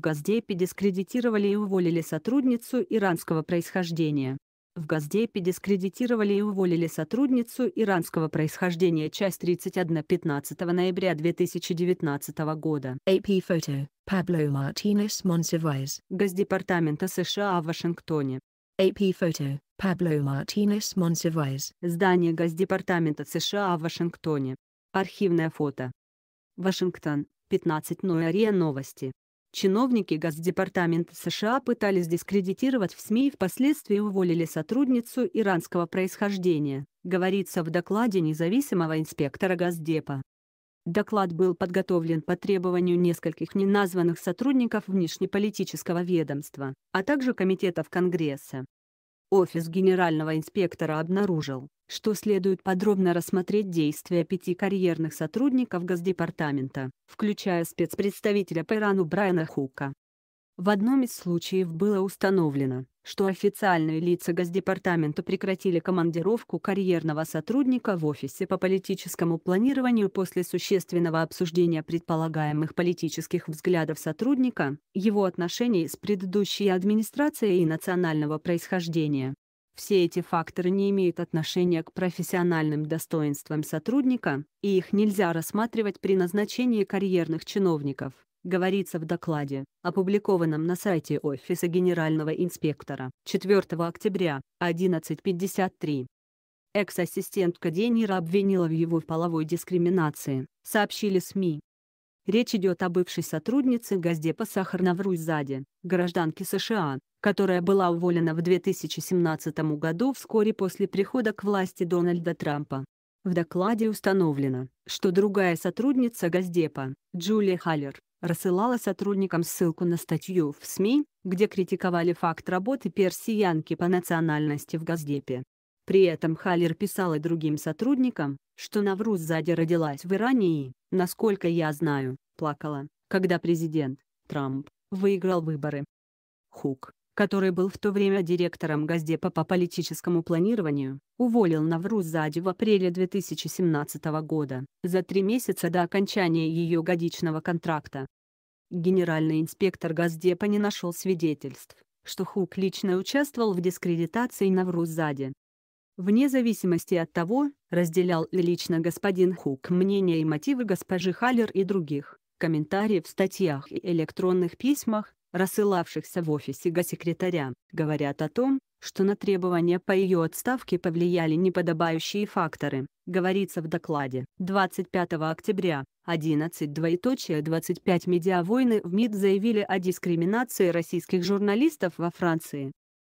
в Газдепе дискредитировали и уволили сотрудницу иранского происхождения. В Газдепе дискредитировали и уволили сотрудницу иранского происхождения часть 31 15 ноября 2019 года. AP Photo, Pablo Martinez Monsivais, Госдепартамента США в Вашингтоне. AP Photo, Pablo Martinez Monsivais, Здание Госдепартамента США в Вашингтоне. Архивное фото. Вашингтон, 15 ноября новости. Чиновники Госдепартамента США пытались дискредитировать в СМИ и впоследствии уволили сотрудницу иранского происхождения, говорится в докладе независимого инспектора Госдепа. Доклад был подготовлен по требованию нескольких неназванных сотрудников внешнеполитического ведомства, а также комитетов Конгресса. Офис генерального инспектора обнаружил, что следует подробно рассмотреть действия пяти карьерных сотрудников Госдепартамента, включая спецпредставителя по Ирану Брайана Хука, в одном из случаев было установлено, что официальные лица Госдепартамента прекратили командировку карьерного сотрудника в Офисе по политическому планированию после существенного обсуждения предполагаемых политических взглядов сотрудника, его отношений с предыдущей администрацией и национального происхождения. Все эти факторы не имеют отношения к профессиональным достоинствам сотрудника, и их нельзя рассматривать при назначении карьерных чиновников говорится в докладе, опубликованном на сайте Офиса Генерального инспектора 4 октября 11.53. Экс-ассистентка Деннера обвинила в его в половой дискриминации, сообщили СМИ. Речь идет о бывшей сотруднице Газдепа Сахар Наврузаде, гражданке США, которая была уволена в 2017 году вскоре после прихода к власти Дональда Трампа. В докладе установлено, что другая сотрудница Газдепа, Джулия Халлер, рассылала сотрудникам ссылку на статью в СМИ, где критиковали факт работы персиянки по национальности в Газдепе. При этом Халер писала другим сотрудникам, что Навруз сзади родилась в Иране и, насколько я знаю, плакала, когда президент, Трамп, выиграл выборы. Хук который был в то время директором Газдепа по политическому планированию, уволил Навруз в апреле 2017 года, за три месяца до окончания ее годичного контракта. Генеральный инспектор Газдепа не нашел свидетельств, что Хук лично участвовал в дискредитации Навруз Зади. Вне зависимости от того, разделял ли лично господин Хук мнения и мотивы госпожи Халлер и других, комментарии в статьях и электронных письмах, рассылавшихся в офисе госсекретаря, говорят о том, что на требования по ее отставке повлияли неподобающие факторы, говорится в докладе. 25 октября, 11.25 медиавойны в МИД заявили о дискриминации российских журналистов во Франции.